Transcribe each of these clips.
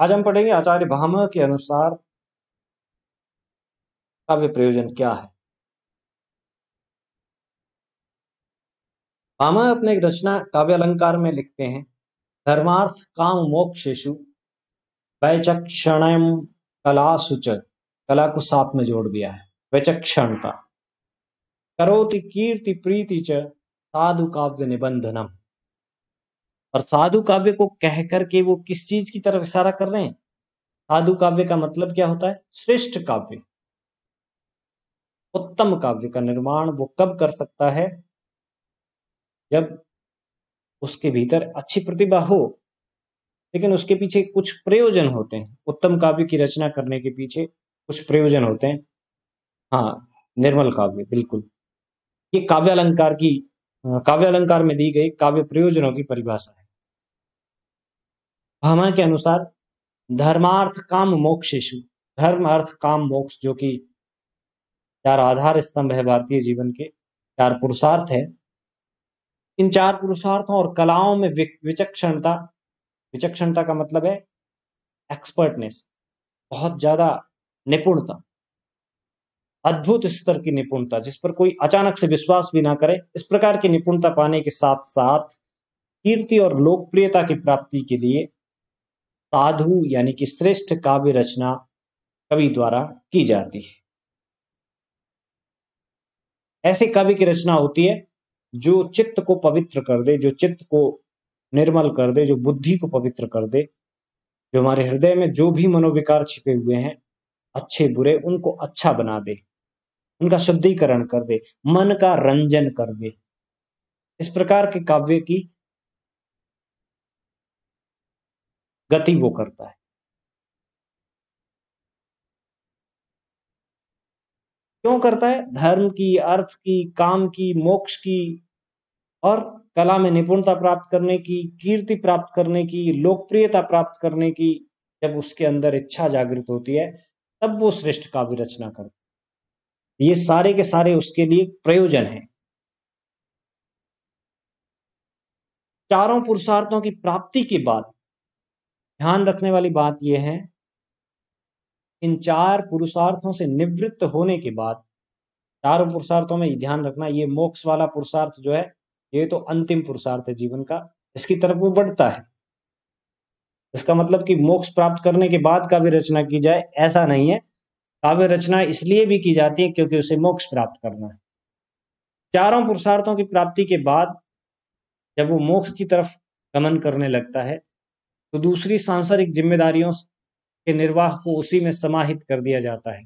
आज हम पढ़ेंगे आचार्य भाम के अनुसार काव्य प्रयोजन क्या है भाम अपने एक रचना काव्य अलंकार में लिखते हैं धर्मार्थ काम मोक्षेशु वैचक्षण कला सुच कला को साथ में जोड़ दिया है वैचक्षणता करोति कीर्ति प्रीति च साधु काव्य निबंधनम और साधु काव्य को कह करके वो किस चीज की तरफ इशारा कर रहे हैं साधु काव्य का मतलब क्या होता है श्रेष्ठ काव्य उत्तम काव्य का निर्माण वो कब कर सकता है जब उसके भीतर अच्छी प्रतिभा हो लेकिन उसके पीछे कुछ प्रयोजन होते हैं उत्तम काव्य की रचना करने के पीछे कुछ प्रयोजन होते हैं हाँ निर्मल काव्य बिल्कुल ये काव्यालंकार की अलंकार में दी गई काव्य प्रयोजनों की परिभाषा है भामा के अनुसार धर्मार्थ काम मोक्ष शिशु धर्म अर्थ काम मोक्ष जो कि चार आधार स्तंभ है भारतीय जीवन के चार पुरुषार्थ है इन चार पुरुषार्थों और कलाओं में विचक्षणता विचक्षणता का मतलब है एक्सपर्टनेस बहुत ज्यादा निपुणता अद्भुत स्तर की निपुणता जिस पर कोई अचानक से विश्वास भी ना करे इस प्रकार की निपुणता पाने के साथ साथ कीर्ति और लोकप्रियता की प्राप्ति के लिए साधु यानी कि श्रेष्ठ काव्य रचना कवि द्वारा की जाती है ऐसे कवि की रचना होती है जो चित्त को पवित्र कर दे जो चित्त को निर्मल कर दे जो बुद्धि को पवित्र कर दे जो हमारे हृदय में जो भी मनोविकार छिपे हुए हैं अच्छे बुरे उनको अच्छा बना दे उनका शुद्धिकरण कर दे मन का रंजन कर दे इस प्रकार के काव्य की गति हम्म। वो करता है क्यों करता है धर्म की अर्थ की काम की मोक्ष की और कला में निपुणता प्राप्त करने की कीर्ति प्राप्त करने की लोकप्रियता प्राप्त करने की जब उसके अंदर इच्छा जागृत होती है तब वो श्रेष्ठ काव्य रचना करता ये सारे के सारे उसके लिए प्रयोजन है चारों पुरुषार्थों की प्राप्ति के बाद ध्यान रखने वाली बात यह है इन चार पुरुषार्थों से निवृत्त होने के बाद चारों पुरुषार्थों में ध्यान रखना ये मोक्ष वाला पुरुषार्थ जो है ये तो अंतिम पुरुषार्थ है जीवन का इसकी तरफ वो बढ़ता है इसका मतलब कि मोक्ष प्राप्त करने के बाद काव्य रचना की जाए ऐसा नहीं है काव्य रचना इसलिए भी की जाती है क्योंकि उसे मोक्ष प्राप्त करना है चारों पुरुषार्थों की प्राप्ति के बाद जब वो मोक्ष की तरफ गमन करने लगता है तो दूसरी सांसारिक जिम्मेदारियों के निर्वाह को उसी में समाहित कर दिया जाता है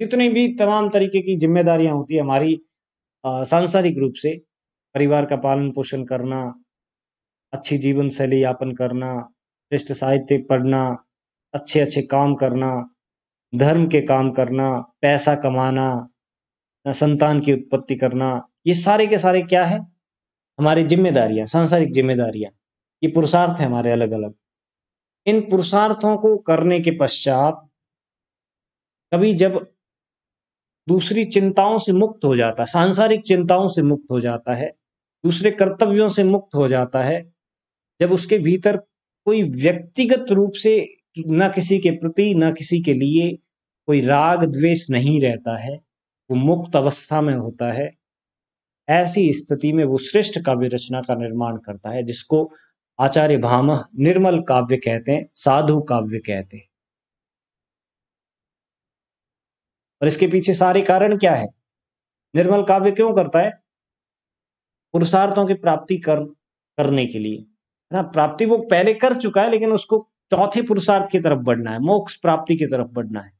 जितनी भी तमाम तरीके की जिम्मेदारियां होती है हमारी सांसारिक रूप से परिवार का पालन पोषण करना अच्छी जीवन शैली यापन करना श्रेष्ठ साहित्य पढ़ना अच्छे अच्छे काम करना धर्म के काम करना पैसा कमाना संतान की उत्पत्ति करना ये सारे के सारे क्या है हमारी जिम्मेदारियां सांसारिक जिम्मेदारियां ये पुरुषार्थ है हमारे अलग अलग इन पुरुषार्थों को करने के पश्चात कभी जब दूसरी चिंताओं से मुक्त हो जाता है सांसारिक चिंताओं से मुक्त हो जाता है दूसरे कर्तव्यों से मुक्त हो जाता है जब उसके भीतर कोई व्यक्तिगत रूप से ना किसी के प्रति ना किसी के लिए कोई राग द्वेष नहीं रहता है वो मुक्त अवस्था में होता है ऐसी स्थिति में वो श्रेष्ठ काव्य रचना का निर्माण करता है जिसको आचार्य भाम निर्मल काव्य कहते हैं साधु काव्य कहते हैं और इसके पीछे सारे कारण क्या है निर्मल काव्य क्यों करता है पुरुषार्थों की प्राप्ति कर करने के लिए है ना प्राप्ति वो पहले कर चुका है लेकिन उसको चौथे पुरुषार्थ की तरफ बढ़ना है मोक्ष प्राप्ति की तरफ बढ़ना है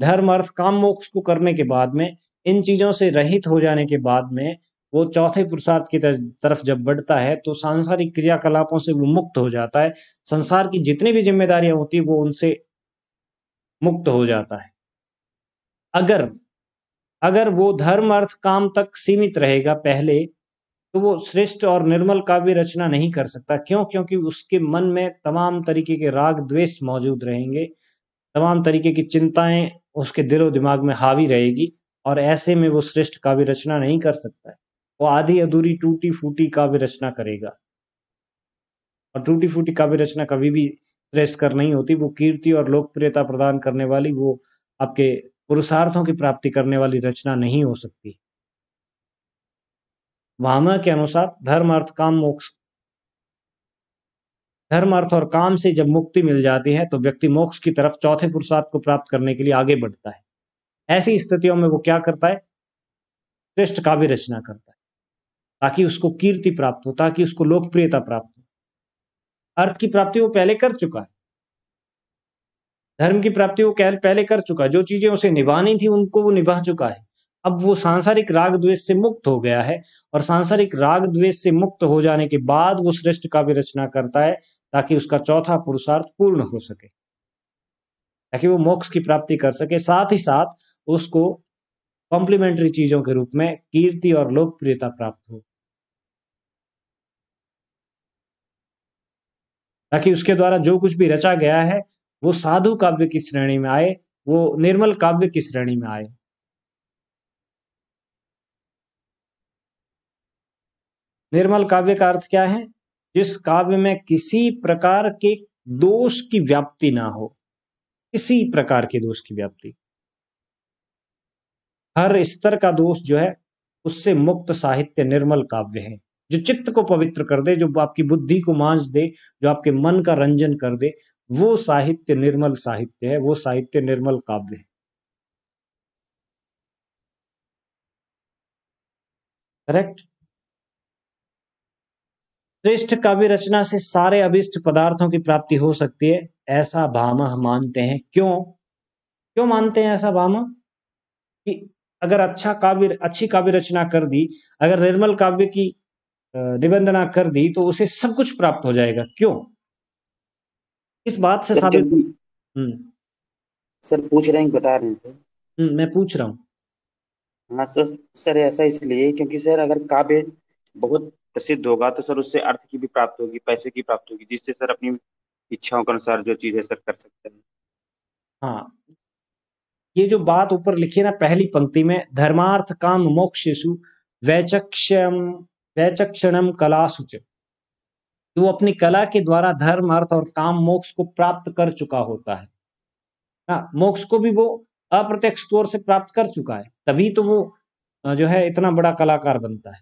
धर्म अर्थ काम मोक्ष को करने के बाद में इन चीजों से रहित हो जाने के बाद में वो चौथे पुरुषार्थ की तरफ जब बढ़ता है तो सांसारिक क्रियाकलापों से वो मुक्त हो जाता है संसार की जितनी भी जिम्मेदारियां होती वो उनसे मुक्त हो जाता है अगर अगर वो धर्म अर्थ काम तक सीमित रहेगा पहले तो वो श्रेष्ठ और निर्मल काव्य रचना नहीं कर सकता क्यों क्योंकि उसके मन में तमाम तरीके के राग द्वेष मौजूद रहेंगे तमाम तरीके की चिंताएं उसके दिलो दिमाग में हावी रहेगी और ऐसे में वो श्रेष्ठ काव्य रचना नहीं कर सकता है वो आधी अधूरी टूटी फूटी काव्य रचना करेगा और टूटी फूटी काव्य रचना कभी भी प्रेस कर नहीं होती वो कीर्ति और लोकप्रियता प्रदान करने वाली वो आपके पुरुषार्थों की प्राप्ति करने वाली रचना नहीं हो सकती वामा के अनुसार धर्म अर्थ काम मोक्ष धर्म अर्थ और काम से जब मुक्ति मिल जाती है तो व्यक्ति मोक्ष की तरफ चौथे पुरुषार्थ को प्राप्त करने के लिए आगे बढ़ता है ऐसी स्थितियों में वो क्या करता है श्रेष्ठ काव्य रचना करता है ताकि उसको कीर्ति प्राप्त हो ताकि उसको लोकप्रियता प्राप्त हो अर्थ की प्राप्ति वो पहले कर चुका है धर्म की प्राप्ति वो पहले कर चुका है जो चीजें उसे निभानी थी उनको वो निभा चुका है अब वो सांसारिक राग द्वेष से मुक्त हो गया है और सांसारिक राग द्वेष से मुक्त हो जाने के बाद वो श्रेष्ठ का भी रचना करता है ताकि उसका चौथा पुरुषार्थ पूर्ण हो सके ताकि वो मोक्ष की प्राप्ति कर सके साथ ही साथ उसको कॉम्प्लीमेंट्री चीजों के रूप में कीर्ति और लोकप्रियता प्राप्त हो ताकि उसके द्वारा जो कुछ भी रचा गया है वो साधु काव्य की श्रेणी में आए वो निर्मल काव्य की श्रेणी में आए निर्मल काव्य का अर्थ क्या है जिस काव्य में किसी प्रकार के दोष की व्याप्ति ना हो किसी प्रकार के दोष की व्याप्ति हर स्तर का दोष जो है उससे मुक्त साहित्य निर्मल काव्य है जो चित्त को पवित्र कर दे जो आपकी बुद्धि को मांझ दे जो आपके मन का रंजन कर दे वो साहित्य निर्मल साहित्य है वो साहित्य निर्मल काव्य है करेक्ट श्रेष्ठ काव्य रचना से सारे अभिष्ट पदार्थों की प्राप्ति हो सकती है ऐसा भामा मानते हैं क्यों क्यों मानते हैं ऐसा भामा कि अगर अच्छा काव्य अच्छी काव्य रचना कर दी अगर निर्मल काव्य की निबंधना कर दी तो उसे सब कुछ प्राप्त हो जाएगा क्यों इस बात से साबित हम्म। सर पूछ रहे हैं बता रहे हैं सर हम्म, मैं पूछ रहा हूँ हाँ सर सर ऐसा इसलिए क्योंकि सर अगर काव्य बहुत प्रसिद्ध होगा तो सर उससे अर्थ की भी प्राप्त होगी पैसे की प्राप्त होगी जिससे सर अपनी इच्छाओं के अनुसार जो चीजें सर कर सकते हैं हाँ ये जो बात ऊपर लिखी है ना पहली पंक्ति में धर्मार्थ काम मोक्ष वैचक्षम वैचक्षणम कला सुच वो अपनी कला के द्वारा धर्म अर्थ और काम मोक्ष को प्राप्त कर चुका होता है ना मोक्ष को भी वो अप्रत्यक्ष तौर से प्राप्त कर चुका है तभी तो वो जो है इतना बड़ा कलाकार बनता है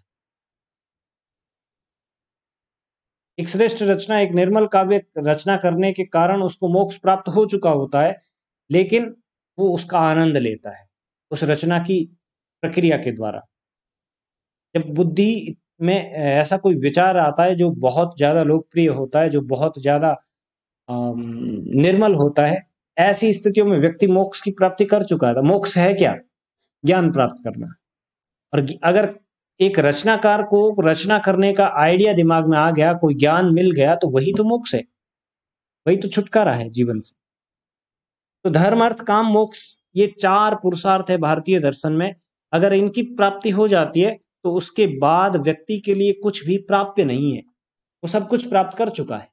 एक श्रेष्ठ रचना एक निर्मल काव्य रचना करने के कारण उसको मोक्ष प्राप्त हो चुका होता है लेकिन वो उसका आनंद लेता है उस रचना की प्रक्रिया के द्वारा जब बुद्धि में ऐसा कोई विचार आता है जो बहुत ज्यादा लोकप्रिय होता है जो बहुत ज्यादा निर्मल होता है ऐसी स्थितियों में व्यक्ति मोक्ष की प्राप्ति कर चुका था तो मोक्ष है क्या ज्ञान प्राप्त करना और अगर एक रचनाकार को रचना करने का आइडिया दिमाग में आ गया कोई ज्ञान मिल गया तो वही तो मोक्ष है वही तो छुटकारा है जीवन से तो धर्म अर्थ काम मोक्ष ये चार पुरुषार्थ है भारतीय दर्शन में अगर इनकी प्राप्ति हो जाती है तो उसके बाद व्यक्ति के लिए कुछ भी प्राप्य नहीं है वो सब कुछ प्राप्त कर चुका है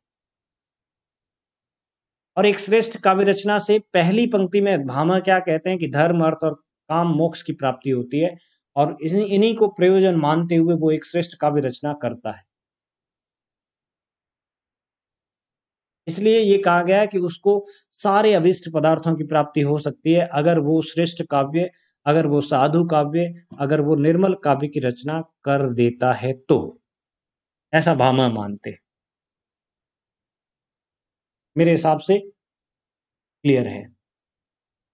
और एक श्रेष्ठ काव्य रचना से पहली पंक्ति में भामा क्या कहते हैं कि धर्म अर्थ और काम मोक्ष की प्राप्ति होती है और इन्हीं को प्रयोजन मानते हुए वो एक श्रेष्ठ काव्य रचना करता है इसलिए ये कहा गया है कि उसको सारे अभिष्ट पदार्थों की प्राप्ति हो सकती है अगर वो श्रेष्ठ काव्य अगर वो साधु काव्य अगर वो निर्मल काव्य की रचना कर देता है तो ऐसा भामा मानते मेरे हिसाब से क्लियर है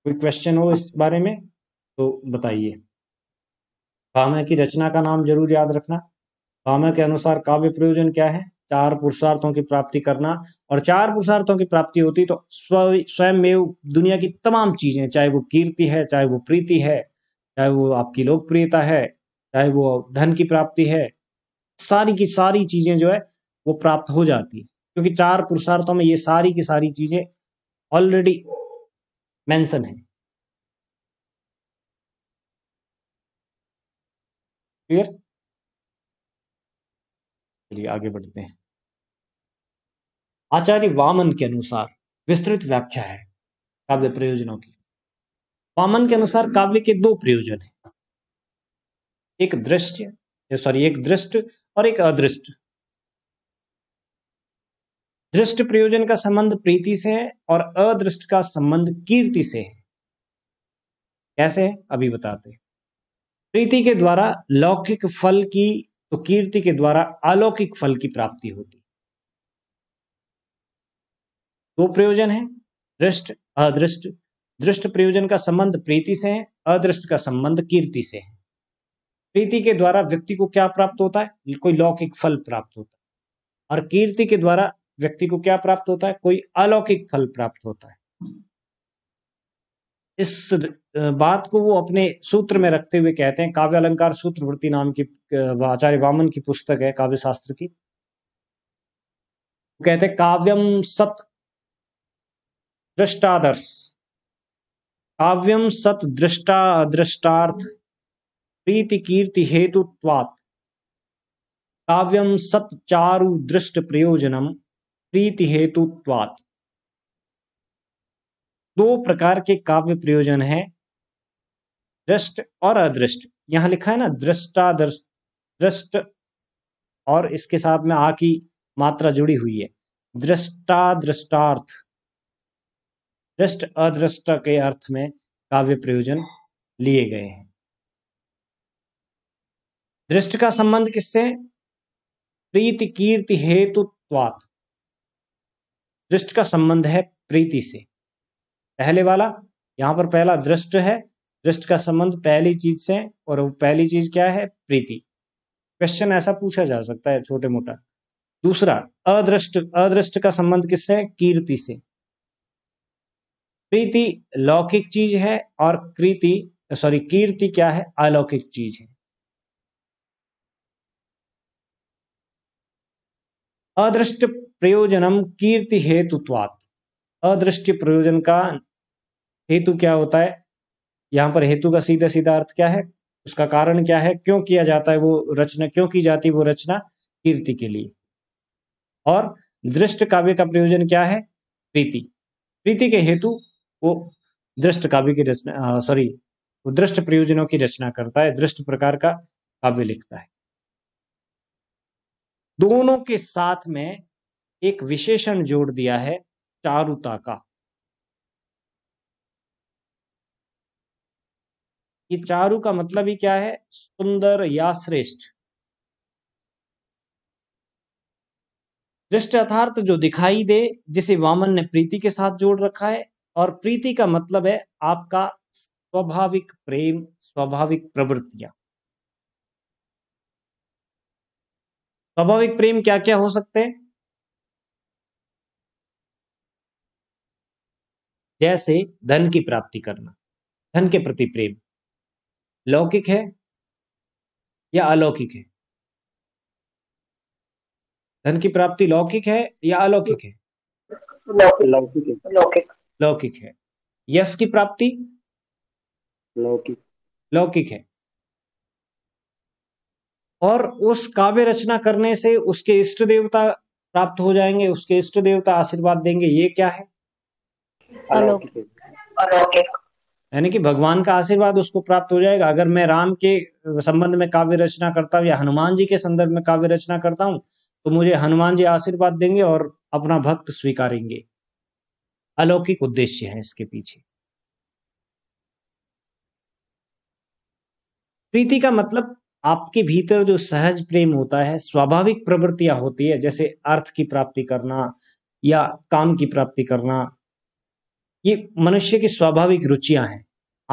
कोई क्वेश्चन हो इस बारे में तो बताइए भामा की रचना का नाम जरूर याद रखना भामा के अनुसार काव्य प्रयोजन क्या है चार पुरुषार्थों की प्राप्ति करना और चार पुरुषार्थों की प्राप्ति होती तो स्वयं में दुनिया की तमाम चीजें चाहे वो कीर्ति है चाहे वो प्रीति है चाहे वो आपकी लोकप्रियता है चाहे वो धन की प्राप्ति है सारी की सारी चीजें जो है वो प्राप्त हो जाती है क्योंकि चार पुरुषार्थों में ये सारी की सारी चीजें ऑलरेडी मेंशन है क्लियर चलिए आगे बढ़ते हैं आचार्य वामन के अनुसार विस्तृत व्याख्या है काव्य प्रयोजनों की वामन के अनुसार काव्य के दो प्रयोजन है एक दृश्य सॉरी एक दृष्ट और एक अदृष्ट दृष्ट प्रयोजन का संबंध प्रीति से है और अदृष्ट का संबंध कीर्ति से है कैसे है अभी बताते प्रीति के द्वारा लौकिक फल की तो कीर्ति के द्वारा अलौकिक फल की प्राप्ति होती दो प्रयोजन है दृष्ट अदृष्ट दृष्ट प्रयोजन का संबंध प्रीति से है अदृष्ट का संबंध कीर्ति से है प्रीति के द्वारा व्यक्ति को क्या प्राप्त होता है कोई लौकिक फल प्राप्त होता है और कीर्ति के द्वारा व्यक्ति को क्या प्राप्त होता है कोई अलौकिक फल प्राप्त होता है इस बात को वो अपने सूत्र में रखते हुए कहते हैं काव्य अलंकार सूत्रवृत्ति नाम की आचार्य वामन की पुस्तक है काव्य शास्त्र की कहते हैं काव्यम सत दृष्टादर्श काव्यम सत दृष्टा दृष्टार्थ प्रीति कीर्ति हेतुत्वात् काव्यम सत चारु दृष्ट प्रयोजनम प्रीति हेतुत्वात् दो प्रकार के काव्य प्रयोजन है दृष्ट और अदृष्ट यहां लिखा है ना दृष्टा दृष्ट और इसके साथ में आ की मात्रा जुड़ी हुई है दृष्टा दृष्टार्थ दृष्ट अदृष्ट के अर्थ में काव्य प्रयोजन लिए गए हैं दृष्ट का संबंध किससे प्रीति कीर्ति हेतुत्वात दृष्ट का संबंध है प्रीति से पहले वाला यहाँ पर पहला दृष्ट है दृष्ट का संबंध पहली चीज से और वो पहली चीज क्या है प्रीति क्वेश्चन ऐसा पूछा जा सकता है छोटे मोटा दूसरा अदृष्ट अदृष्ट का संबंध किससे कीर्ति से प्रीति लौकिक चीज है और कृति सॉरी कीर्ति क्या है अलौकिक चीज है अदृष्ट प्रयोजनम कीर्ति हेतुत्वात् अदृष्ट प्रयोजन का हेतु क्या होता है यहाँ पर हेतु का सीधा सीधा अर्थ क्या है उसका कारण क्या है क्यों किया जाता है वो रचना क्यों की जाती है वो रचना कीर्ति के लिए और दृष्ट काव्य का प्रयोजन क्या है प्रीति प्रीति के हेतु वो दृष्ट काव्य की रचना सॉरी वो दृष्ट प्रयोजनों की रचना करता है दृष्ट प्रकार का काव्य लिखता है दोनों के साथ में एक विशेषण जोड़ दिया है चारुता का ये चारु का मतलब ही क्या है सुंदर या श्रेष्ठ दृष्ट अर्थार्थ जो दिखाई दे जिसे वामन ने प्रीति के साथ जोड़ रखा है और प्रीति का मतलब है आपका स्वाभाविक प्रेम स्वाभाविक प्रवृत्तियां स्वाभाविक प्रेम क्या क्या हो सकते हैं जैसे धन की प्राप्ति करना धन के प्रति प्रेम लौकिक है या अलौकिक है धन की प्राप्ति लौकिक है या अलौकिक है लौकिक लौकिक लौकिक है यश की प्राप्ति लौकिक लौकिक है और उस काव्य रचना करने से उसके इष्ट देवता प्राप्त हो जाएंगे उसके इष्ट देवता आशीर्वाद देंगे ये क्या है अलौकिक अलौकिक यानी कि भगवान का आशीर्वाद उसको प्राप्त हो जाएगा अगर मैं राम के संबंध में काव्य रचना करता हूँ या हनुमान जी के संदर्भ में काव्य रचना करता हूँ तो मुझे हनुमान जी आशीर्वाद देंगे और अपना भक्त स्वीकारेंगे अलौकिक उद्देश्य है इसके पीछे प्रीति का मतलब आपके भीतर जो सहज प्रेम होता है स्वाभाविक प्रवृत्तियां होती है जैसे अर्थ की प्राप्ति करना या काम की प्राप्ति करना ये मनुष्य की स्वाभाविक रुचियां हैं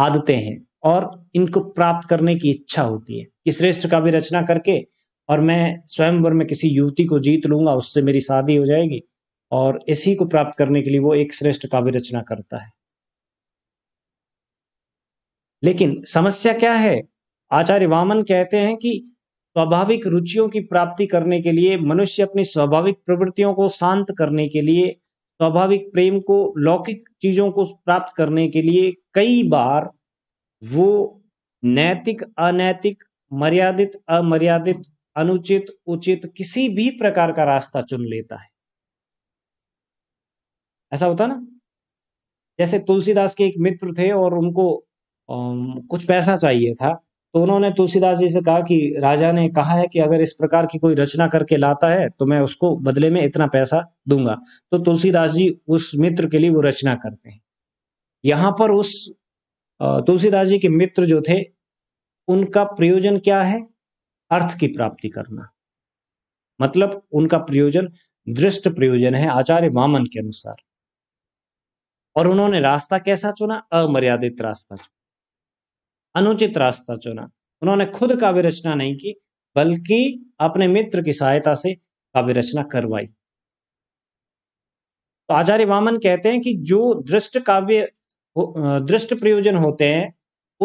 आदतें हैं और इनको प्राप्त करने की इच्छा होती है कि श्रेष्ठ का भी रचना करके और मैं स्वयंवर में किसी युवती को जीत लूंगा उससे मेरी शादी हो जाएगी और इसी को प्राप्त करने के लिए वो एक श्रेष्ठ काव्य रचना करता है लेकिन समस्या क्या है आचार्य वामन कहते हैं कि स्वाभाविक रुचियों की प्राप्ति करने के लिए मनुष्य अपनी स्वाभाविक प्रवृत्तियों को शांत करने के लिए स्वाभाविक प्रेम को लौकिक चीजों को प्राप्त करने के लिए कई बार वो नैतिक अनैतिक मर्यादित अमर्यादित अनुचित उचित किसी भी प्रकार का रास्ता चुन लेता है ऐसा होता ना जैसे तुलसीदास के एक मित्र थे और उनको कुछ पैसा चाहिए था तो उन्होंने तुलसीदास जी से कहा कि राजा ने कहा है कि अगर इस प्रकार की कोई रचना करके लाता है तो मैं उसको बदले में इतना पैसा दूंगा तो तुलसीदास जी उस मित्र के लिए वो रचना करते हैं यहाँ पर उस तुलसीदास जी के मित्र जो थे उनका प्रयोजन क्या है अर्थ की प्राप्ति करना मतलब उनका प्रयोजन दृष्ट प्रयोजन है आचार्य वामन के अनुसार और उन्होंने रास्ता कैसा चुना अमर्यादित रास्ता चुना अनुचित रास्ता चुना उन्होंने खुद काव्य रचना नहीं की बल्कि अपने मित्र की सहायता से काव्य रचना करवाई तो आचार्य वामन कहते हैं कि जो दृष्ट काव्य दृष्ट प्रयोजन होते हैं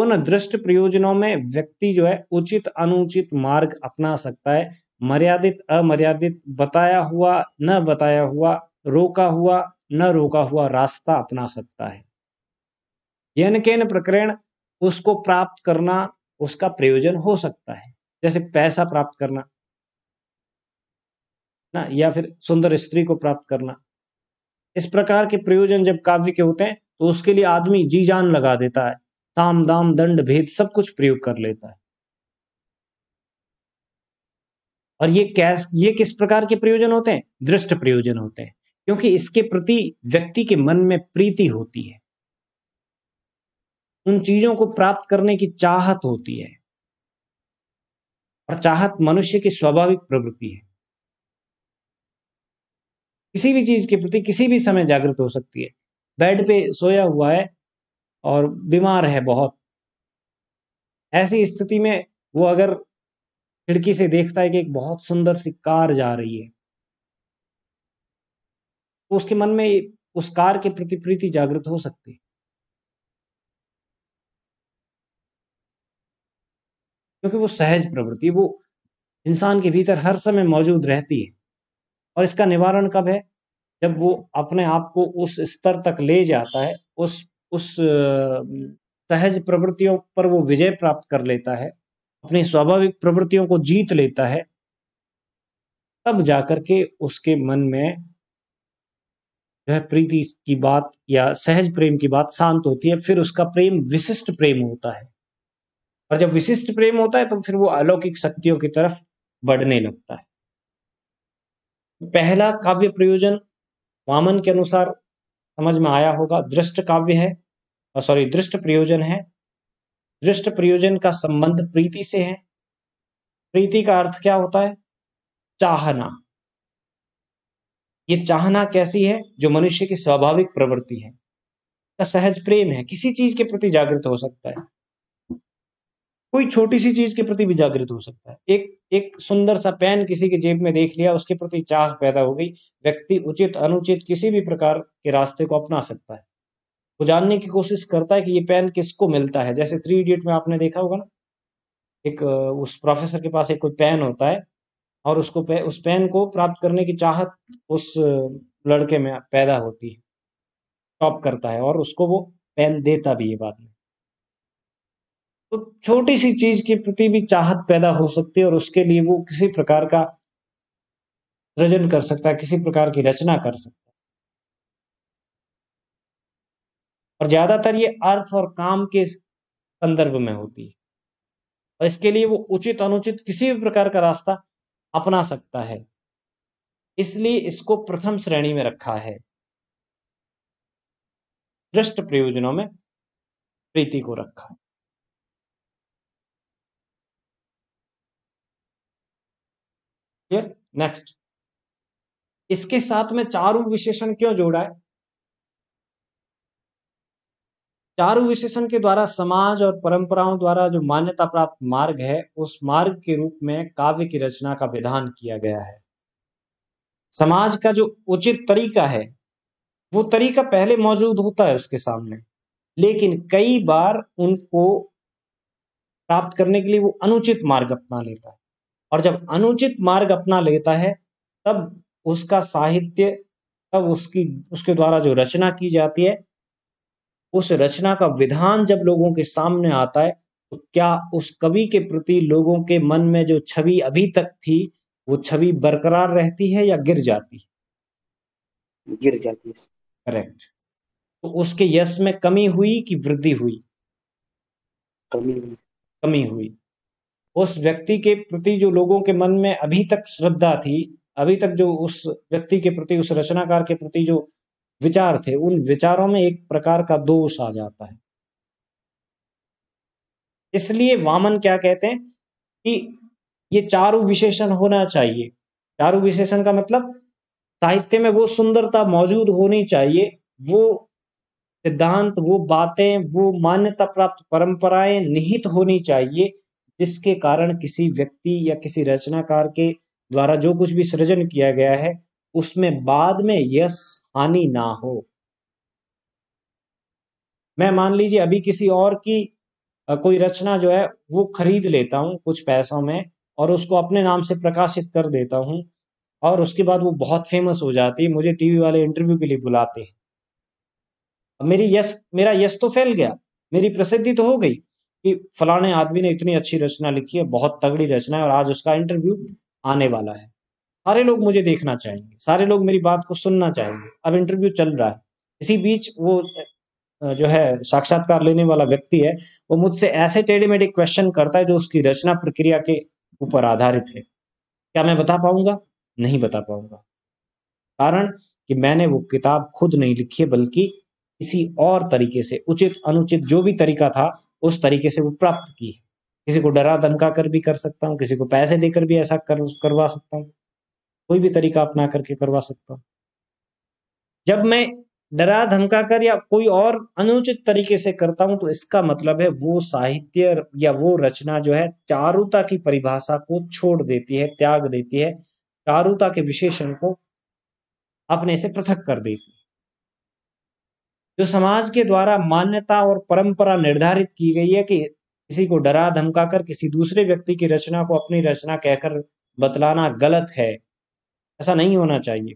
उन दृष्ट प्रयोजनों में व्यक्ति जो है उचित अनुचित मार्ग अपना सकता है मर्यादित अमर्यादित बताया हुआ न बताया हुआ रोका हुआ न रोका हुआ रास्ता अपना सकता है यन केन प्रकरण उसको प्राप्त करना उसका प्रयोजन हो सकता है जैसे पैसा प्राप्त करना ना या फिर सुंदर स्त्री को प्राप्त करना इस प्रकार के प्रयोजन जब काव्य के होते हैं तो उसके लिए आदमी जी जान लगा देता है ताम दाम दंड भेद सब कुछ प्रयोग कर लेता है और ये कैस ये किस प्रकार के प्रयोजन होते हैं दृष्ट प्रयोजन होते हैं क्योंकि इसके प्रति व्यक्ति के मन में प्रीति होती है उन चीजों को प्राप्त करने की चाहत होती है और चाहत मनुष्य की स्वाभाविक प्रवृत्ति है किसी भी चीज के प्रति किसी भी समय जागृत हो सकती है बेड पे सोया हुआ है और बीमार है बहुत ऐसी स्थिति में वो अगर खिड़की से देखता है कि एक बहुत सुंदर सी कार जा रही है तो उसके मन में उस कार के प्रति प्रीति जागृत हो सकती है क्योंकि वो सहज प्रवृत्ति वो इंसान के भीतर हर समय मौजूद रहती है और इसका निवारण कब है जब वो अपने आप को उस स्तर तक ले जाता है उस उस सहज प्रवृत्तियों पर वो विजय प्राप्त कर लेता है अपनी स्वाभाविक प्रवृत्तियों को जीत लेता है तब जाकर के उसके मन में जो है प्रीति की बात या सहज प्रेम की बात शांत होती है फिर उसका प्रेम विशिष्ट प्रेम होता है और जब विशिष्ट प्रेम होता है तो फिर वो अलौकिक शक्तियों की तरफ बढ़ने लगता है पहला काव्य प्रयोजन वामन के अनुसार समझ में आया होगा दृष्ट काव्य है और सॉरी दृष्ट प्रयोजन है दृष्ट प्रयोजन का संबंध प्रीति से है प्रीति का अर्थ क्या होता है चाहना ये चाहना कैसी है जो मनुष्य की स्वाभाविक प्रवृत्ति है सहज प्रेम है किसी चीज के प्रति जागृत हो सकता है कोई छोटी सी चीज के प्रति भी जागृत हो सकता है एक एक सुंदर सा पेन किसी के जेब में देख लिया उसके प्रति चाह पैदा हो गई व्यक्ति उचित अनुचित किसी भी प्रकार के रास्ते को अपना सकता है वो जानने की कोशिश करता है कि ये पेन किसको मिलता है जैसे थ्री इडियट में आपने देखा होगा ना एक उस प्रोफेसर के पास एक कोई पेन होता है और उसको पे, उस पेन को प्राप्त करने की चाहत उस लड़के में पैदा होती है टॉप करता है और उसको वो पेन देता भी है बाद में तो छोटी सी चीज के प्रति भी चाहत पैदा हो सकती है और उसके लिए वो किसी प्रकार का सृजन कर सकता है किसी प्रकार की रचना कर सकता है और ज्यादातर ये अर्थ और काम के संदर्भ में होती है और इसके लिए वो उचित अनुचित किसी भी प्रकार का रास्ता अपना सकता है इसलिए इसको प्रथम श्रेणी में रखा है दृष्ट प्रयोजनों में प्रीति को रखा है क्लियर नेक्स्ट इसके साथ में चारु विशेषण क्यों जोड़ा है चारु विशेषण के द्वारा समाज और परंपराओं द्वारा जो मान्यता प्राप्त मार्ग है उस मार्ग के रूप में काव्य की रचना का विधान किया गया है समाज का जो उचित तरीका है वो तरीका पहले मौजूद होता है उसके सामने लेकिन कई बार उनको प्राप्त करने के लिए वो अनुचित मार्ग अपना लेता है और जब अनुचित मार्ग अपना लेता है तब उसका साहित्य तब उसकी उसके द्वारा जो रचना की जाती है उस रचना का विधान जब लोगों के सामने आता है तो क्या उस कवि के प्रति लोगों के मन में जो छवि अभी तक थी वो छवि बरकरार रहती है या गिर जाती है गिर जाती है करेक्ट तो उसके यश में कमी हुई कि वृद्धि हुई कमी हुई कमी हुई उस व्यक्ति के प्रति जो लोगों के मन में अभी तक श्रद्धा थी अभी तक जो उस व्यक्ति के प्रति उस रचनाकार के प्रति जो विचार थे उन विचारों में एक प्रकार का दोष आ जाता है इसलिए वामन क्या कहते हैं कि ये चारु विशेषण होना चाहिए चारु विशेषण का मतलब साहित्य में वो सुंदरता मौजूद होनी चाहिए वो सिद्धांत वो बातें वो मान्यता प्राप्त परंपराएं निहित होनी चाहिए जिसके कारण किसी व्यक्ति या किसी रचनाकार के द्वारा जो कुछ भी सृजन किया गया है उसमें बाद में यश हानि ना हो मैं मान लीजिए अभी किसी और की कोई रचना जो है वो खरीद लेता हूं कुछ पैसों में और उसको अपने नाम से प्रकाशित कर देता हूँ और उसके बाद वो बहुत फेमस हो जाती है मुझे टीवी वाले इंटरव्यू के लिए बुलाते हैं मेरी यश मेरा यश तो फैल गया मेरी प्रसिद्धि तो हो गई कि फलाने आदमी ने इतनी अच्छी रचना लिखी है बहुत तगड़ी रचना है और आज उसका इंटरव्यू आने वाला है सारे लोग मुझे देखना चाहेंगे सारे लोग मेरी बात को सुनना चाहेंगे अब इंटरव्यू चल रहा है इसी बीच वो जो है साक्षात्कार लेने वाला व्यक्ति है वो मुझसे ऐसे टेढ़े मेढ़े क्वेश्चन करता है जो उसकी रचना प्रक्रिया के ऊपर आधारित है क्या मैं बता पाऊंगा नहीं बता पाऊंगा कारण कि मैंने वो किताब खुद नहीं लिखी है बल्कि किसी और तरीके से उचित अनुचित जो भी तरीका था उस तरीके से वो प्राप्त की किसी को डरा धमका कर भी कर सकता हूँ किसी को पैसे देकर भी ऐसा कर करवा सकता हूँ कोई भी तरीका अपना करके करवा सकता हूँ जब मैं डरा धमका कर या कोई और अनुचित तरीके से करता हूं तो इसका मतलब है वो साहित्य या वो रचना जो है चारुता की परिभाषा को छोड़ देती है त्याग देती है चारुता के विशेषण को अपने से पृथक कर देती है जो समाज के द्वारा मान्यता और परंपरा निर्धारित की गई है कि किसी को डरा धमका कर किसी दूसरे व्यक्ति की रचना को अपनी रचना कहकर बतलाना गलत है ऐसा नहीं होना चाहिए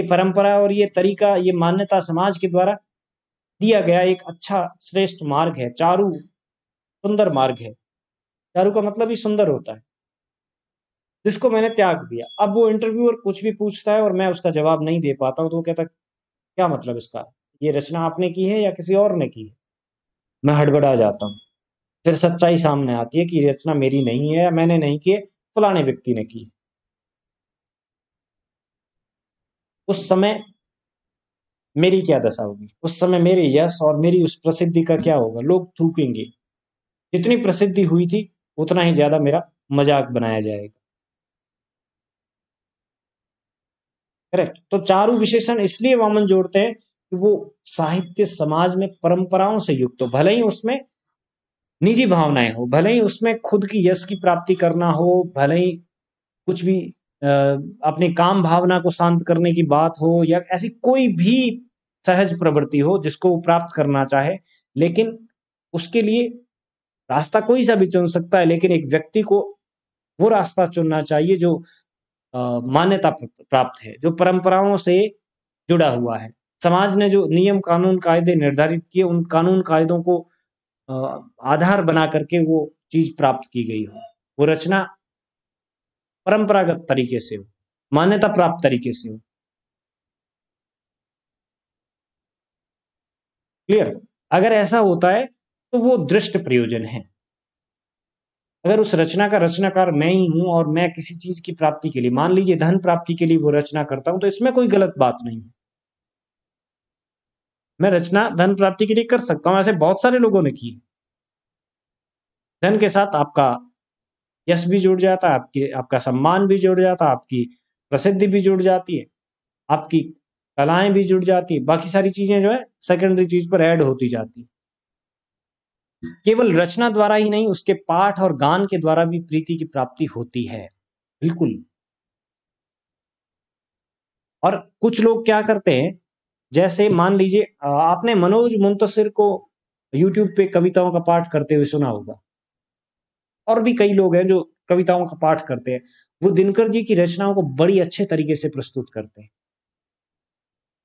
ये परंपरा और ये तरीका ये मान्यता समाज के द्वारा दिया गया एक अच्छा श्रेष्ठ मार्ग है चारू सुंदर मार्ग है चारू का मतलब ही सुंदर होता है जिसको मैंने त्याग दिया अब वो इंटरव्यूअर कुछ भी पूछता है और मैं उसका जवाब नहीं दे पाता हूँ तो वो कहता क्या मतलब इसका ये रचना आपने की है या किसी और ने की है मैं हड़बड़ा जाता हूँ फिर सच्चाई सामने आती है कि रचना मेरी नहीं है मैंने नहीं की है फलाने व्यक्ति ने की उस समय मेरी क्या दशा होगी उस समय मेरे यश और मेरी उस प्रसिद्धि का क्या होगा लोग थूकेंगे जितनी प्रसिद्धि हुई थी उतना ही ज्यादा मेरा मजाक बनाया जाएगा करेक्ट तो चारू विशेषण इसलिए वामन जोड़ते हैं वो साहित्य समाज में परंपराओं से युक्त हो भले ही उसमें निजी भावनाएं हो भले ही उसमें खुद की यश की प्राप्ति करना हो भले ही कुछ भी अपने काम भावना को शांत करने की बात हो या ऐसी कोई भी सहज प्रवृत्ति हो जिसको वो प्राप्त करना चाहे लेकिन उसके लिए रास्ता कोई सा भी चुन सकता है लेकिन एक व्यक्ति को वो रास्ता चुनना चाहिए जो मान्यता प्राप्त है जो परंपराओं से जुड़ा हुआ है समाज ने जो नियम कानून कायदे निर्धारित किए उन कानून कायदों को आधार बना करके वो चीज प्राप्त की गई हो वो रचना परंपरागत तरीके से हो मान्यता प्राप्त तरीके से हो क्लियर अगर ऐसा होता है तो वो दृष्ट प्रयोजन है अगर उस रचना का रचनाकार मैं ही हूं और मैं किसी चीज की प्राप्ति के लिए मान लीजिए धन प्राप्ति के लिए वो रचना करता हूं तो इसमें कोई गलत बात नहीं है मैं रचना धन प्राप्ति के लिए कर सकता हूं ऐसे बहुत सारे लोगों ने की धन के साथ आपका यश भी जुड़ जाता है आपके आपका सम्मान भी जुड़ जाता है आपकी प्रसिद्धि भी जुड़ जाती है आपकी कलाएं भी जुड़ जाती है बाकी सारी चीजें जो है सेकेंडरी चीज पर ऐड होती जाती केवल रचना द्वारा ही नहीं उसके पाठ और गान के द्वारा भी प्रीति की प्राप्ति होती है बिल्कुल और कुछ लोग क्या करते हैं जैसे मान लीजिए आपने मनोज मुंतसिर को यूट्यूब पे कविताओं का पाठ करते हुए सुना होगा और भी कई लोग हैं जो कविताओं का पाठ करते हैं वो दिनकर जी की रचनाओं को बड़ी अच्छे तरीके से प्रस्तुत करते हैं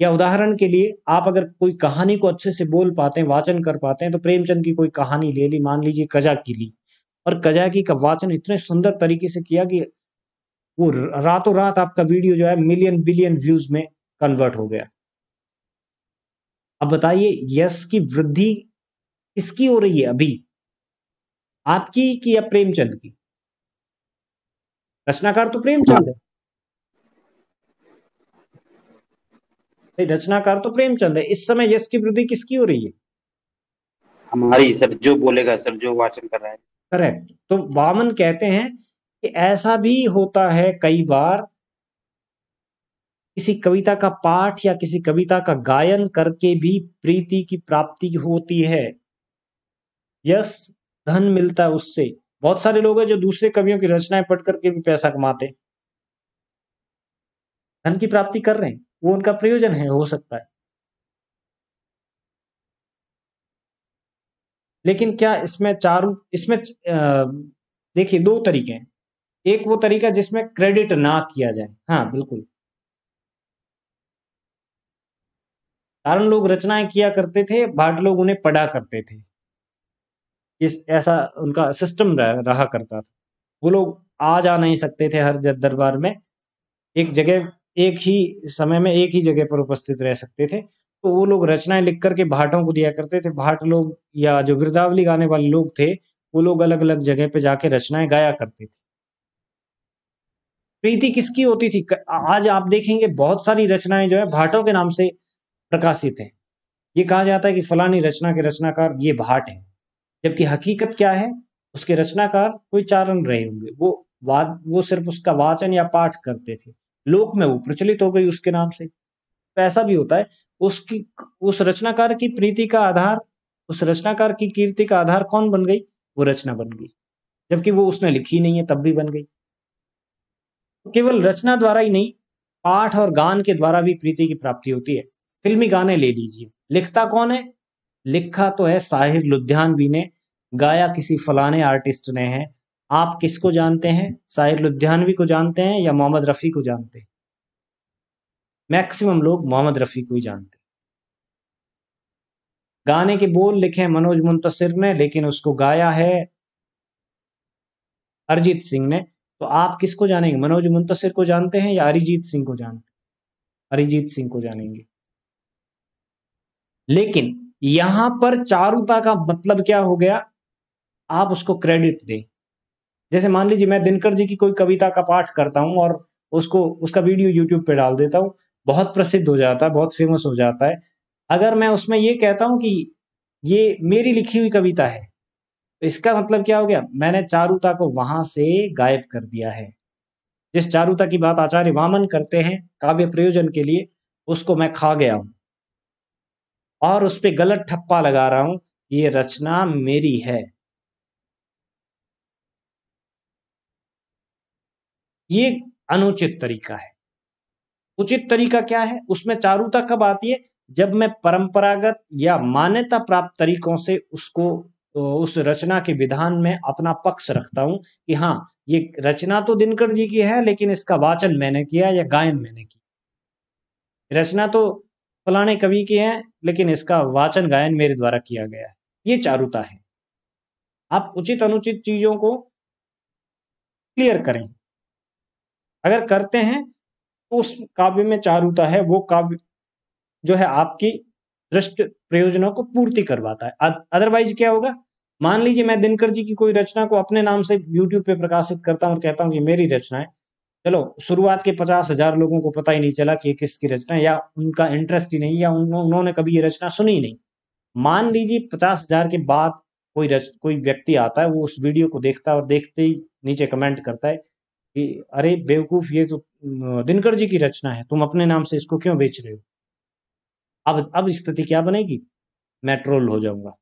या उदाहरण के लिए आप अगर कोई कहानी को अच्छे से बोल पाते हैं वाचन कर पाते हैं तो प्रेमचंद की कोई कहानी ले ली मान लीजिए कजा की ली और कजाकी का वाचन इतने सुंदर तरीके से किया कि वो रातों रात आपका वीडियो जो है मिलियन बिलियन व्यूज में कन्वर्ट हो गया अब बताइए यश की वृद्धि किसकी हो रही है अभी आपकी की या प्रेमचंद की रचनाकार तो प्रेमचंद है रचनाकार तो प्रेमचंद है इस समय यश की वृद्धि किसकी हो रही है हमारी सर जो बोलेगा सर जो वाचन कर रहा है करेक्ट तो वामन कहते हैं कि ऐसा भी होता है कई बार किसी कविता का पाठ या किसी कविता का गायन करके भी प्रीति की प्राप्ति होती है यस धन मिलता है उससे बहुत सारे लोग हैं जो दूसरे कवियों की रचनाएं पढ़ करके भी पैसा कमाते हैं धन की प्राप्ति कर रहे हैं वो उनका प्रयोजन है हो सकता है लेकिन क्या इसमें चारों इसमें देखिए दो तरीके हैं एक वो तरीका जिसमें क्रेडिट ना किया जाए हाँ बिल्कुल कारण लोग रचनाएं किया करते थे भाट लोग उन्हें पढ़ा करते थे इस ऐसा उनका सिस्टम रह, रहा करता था वो लोग आ जा नहीं सकते थे हर दरबार में एक जगह एक ही समय में एक ही जगह पर उपस्थित रह सकते थे तो वो लोग रचनाएं लिख करके भाटों को दिया करते थे भाट लोग या जो गिरदावली गाने वाले लोग थे वो लोग अलग अलग जगह पे जाके रचनाएं गाया करते थे प्रीति किसकी होती थी आज आप देखेंगे बहुत सारी रचनाएं जो है भाटों के नाम से प्रकाशित है ये कहा जाता है कि फलानी रचना के रचनाकार ये भाट है जबकि हकीकत क्या है उसके रचनाकार कोई चारण रहे होंगे वो वाद वो सिर्फ उसका वाचन या पाठ करते थे लोक में वो प्रचलित हो गई उसके नाम से तो ऐसा भी होता है उसकी उस रचनाकार की प्रीति का आधार उस रचनाकार की कीर्ति का आधार कौन बन गई वो रचना बन गई जबकि वो उसने लिखी नहीं है तब भी बन गई केवल रचना द्वारा ही नहीं पाठ और गान के द्वारा भी प्रीति की प्राप्ति होती है फिल्मी गाने ले लीजिए लिखता कौन है लिखा तो है साहिर लुधियानवी ने गाया किसी फलाने आर्टिस्ट ने है आप किसको जानते हैं साहिर लुधियानवी को जानते हैं या मोहम्मद रफ़ी को जानते हैं मैक्सिमम लोग मोहम्मद रफ़ी को ही जानते हैं गाने के बोल लिखे मनोज मुंतसिर ने लेकिन उसको गाया है अरिजीत सिंह ने तो आप किसको जानेंगे मनोज मुंतसिर को जानते हैं या अरिजीत सिंह को जानते हैं अरिजीत सिंह को जानेंगे लेकिन यहां पर चारुता का मतलब क्या हो गया आप उसको क्रेडिट दें जैसे मान लीजिए मैं दिनकर जी की कोई कविता का पाठ करता हूं और उसको उसका वीडियो यूट्यूब पे डाल देता हूं बहुत प्रसिद्ध हो जाता है बहुत फेमस हो जाता है अगर मैं उसमें ये कहता हूं कि ये मेरी लिखी हुई कविता है तो इसका मतलब क्या हो गया मैंने चारुता को वहां से गायब कर दिया है जिस चारुता की बात आचार्य वामन करते हैं काव्य प्रयोजन के लिए उसको मैं खा गया हूं और उस पर गलत ठप्पा लगा रहा हूं ये रचना मेरी है ये अनुचित तरीका है उचित तरीका क्या है उसमें चारुता कब आती है जब मैं परंपरागत या मान्यता प्राप्त तरीकों से उसको उस रचना के विधान में अपना पक्ष रखता हूं कि हाँ ये रचना तो दिनकर जी की है लेकिन इसका वाचन मैंने किया या गायन मैंने किया रचना तो फलाने कवि के हैं लेकिन इसका वाचन गायन मेरे द्वारा किया गया है ये चारुता है आप उचित अनुचित चीजों को क्लियर करें अगर करते हैं तो उस काव्य में चारुता है वो काव्य जो है आपकी दृष्ट प्रयोजनों को पूर्ति करवाता है अदरवाइज क्या होगा मान लीजिए मैं दिनकर जी की कोई रचना को अपने नाम से यूट्यूब पे प्रकाशित करता हूँ और कहता हूं कि मेरी रचना है चलो शुरुआत के पचास हजार लोगों को पता ही नहीं चला कि ये किसकी रचना है या उनका इंटरेस्ट ही नहीं या उन्होंने कभी ये रचना सुनी ही नहीं मान लीजिए पचास हजार के बाद कोई रच कोई व्यक्ति आता है वो उस वीडियो को देखता है और देखते ही नीचे कमेंट करता है कि अरे बेवकूफ ये तो दिनकर जी की रचना है तुम अपने नाम से इसको क्यों बेच रहे हो अब अब स्थिति क्या बनेगी मैं ट्रोल हो जाऊंगा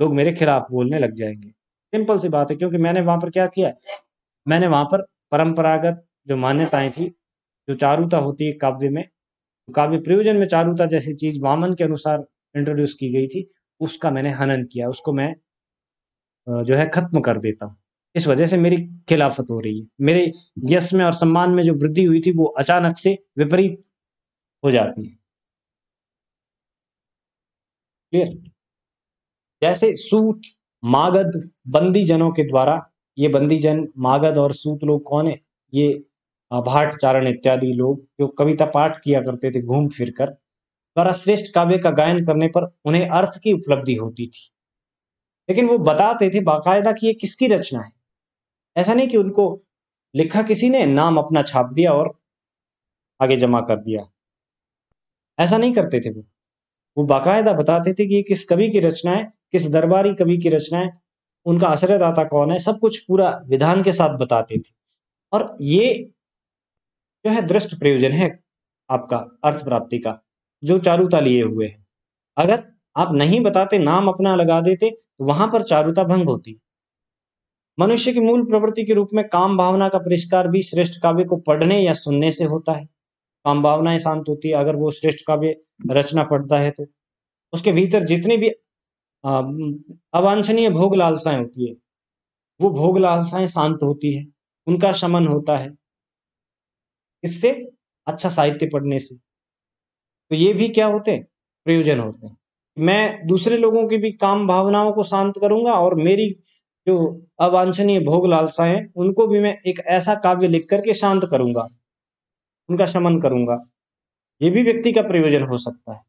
लोग मेरे खिलाफ बोलने लग जाएंगे सिंपल सी बात है क्योंकि मैंने वहां पर क्या किया मैंने वहां पर परंपरागत जो मान्यताएं थी जो चारुता होती है काव्य में काव्य प्रयोजन में चारुता जैसी चीज वामन के अनुसार इंट्रोड्यूस की गई थी उसका मैंने हनन किया उसको मैं जो है खत्म कर देता हूँ इस वजह से मेरी खिलाफत हो रही है मेरे यश में और सम्मान में जो वृद्धि हुई थी वो अचानक से विपरीत हो जाती है क्लियर जैसे सूत मागध बंदी जनों के द्वारा ये बंदीजन मागध और सूत लोग कौन है ये भाट चारण इत्यादि लोग जो कविता पाठ किया करते थे घूम फिर कर द्वारा श्रेष्ठ काव्य का गायन करने पर उन्हें अर्थ की उपलब्धि होती थी लेकिन वो बताते थे बाकायदा कि ये किसकी रचना है ऐसा नहीं कि उनको लिखा किसी ने नाम अपना छाप दिया और आगे जमा कर दिया ऐसा नहीं करते थे वो वो बाकायदा बताते थे कि ये किस कवि की रचना है किस दरबारी कवि की रचना है उनका आश्रयदाता कौन है सब कुछ पूरा विधान के साथ बताती थी और ये जो है दृष्ट प्रयोजन है आपका अर्थ प्राप्ति का जो चारुता लिए हुए है अगर आप नहीं बताते नाम अपना लगा देते तो वहां पर चारुता भंग होती मनुष्य की मूल प्रवृत्ति के रूप में काम भावना का परिष्कार भी श्रेष्ठ काव्य को पढ़ने या सुनने से होता है काम भावनाएं शांत होती है अगर वो श्रेष्ठ काव्य रचना पढ़ता है तो उसके भीतर जितनी भी अवांछनीय भोग लालसाएं होती है वो भोग लालसाएं शांत होती है उनका शमन होता है इससे अच्छा साहित्य पढ़ने से तो ये भी क्या होते हैं प्रयोजन होते हैं मैं दूसरे लोगों की भी काम भावनाओं को शांत करूंगा और मेरी जो अवांछनीय भोग लालसाएं उनको भी मैं एक ऐसा काव्य लिख करके शांत करूंगा उनका शमन करूंगा ये भी व्यक्ति का प्रयोजन हो सकता है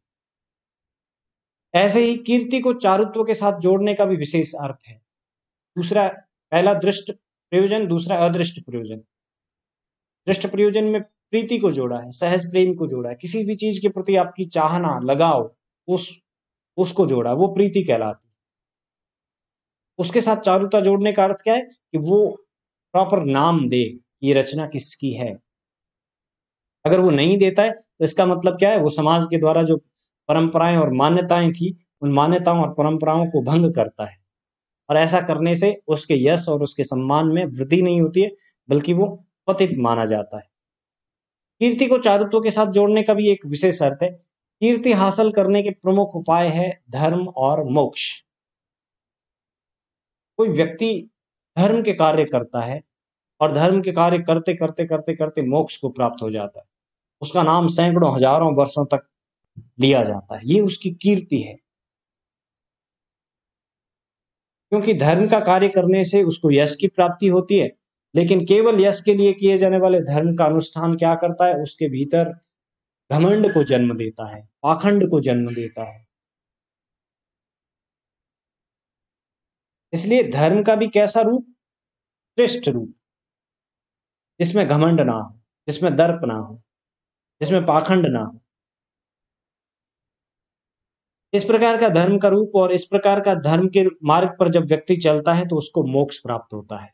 ऐसे ही कीर्ति को चारुत्व के साथ जोड़ने का भी विशेष अर्थ है दूसरा पहला दृष्ट प्रयोजन दूसरा अदृष्ट प्रयोजन दृष्ट प्रयोजन में प्रीति को जोड़ा है सहज प्रेम को जोड़ा है किसी भी चीज के प्रति आपकी चाहना लगाव उस उसको जोड़ा वो प्रीति कहलाती उसके साथ चारुता जोड़ने का अर्थ क्या है कि वो प्रॉपर नाम दे ये रचना किसकी है अगर वो नहीं देता है तो इसका मतलब क्या है वो समाज के द्वारा जो परंपराएं और मान्यताएं थी उन मान्यताओं और परंपराओं को भंग करता है और ऐसा करने से उसके यश और उसके सम्मान में वृद्धि नहीं होती है बल्कि वो पतित माना जाता है कीर्ति को चारुत्व के साथ जोड़ने का भी एक विशेष अर्थ है कीर्ति हासिल करने के प्रमुख उपाय है धर्म और मोक्ष कोई व्यक्ति धर्म के कार्य करता है और धर्म के कार्य करते करते करते करते मोक्ष को प्राप्त हो जाता है उसका नाम सैकड़ों हजारों वर्षों तक लिया जाता है ये उसकी कीर्ति है क्योंकि धर्म का कार्य करने से उसको यश की प्राप्ति होती है लेकिन केवल यश के लिए किए जाने वाले धर्म का अनुष्ठान क्या करता है उसके भीतर घमंड को जन्म देता है पाखंड को जन्म देता है इसलिए धर्म का भी कैसा रूप श्रेष्ठ रूप जिसमें घमंड ना हो जिसमें दर्प ना हो जिसमें पाखंड ना हो इस प्रकार का धर्म का रूप और इस प्रकार का धर्म के मार्ग पर जब व्यक्ति चलता है तो उसको मोक्ष प्राप्त होता है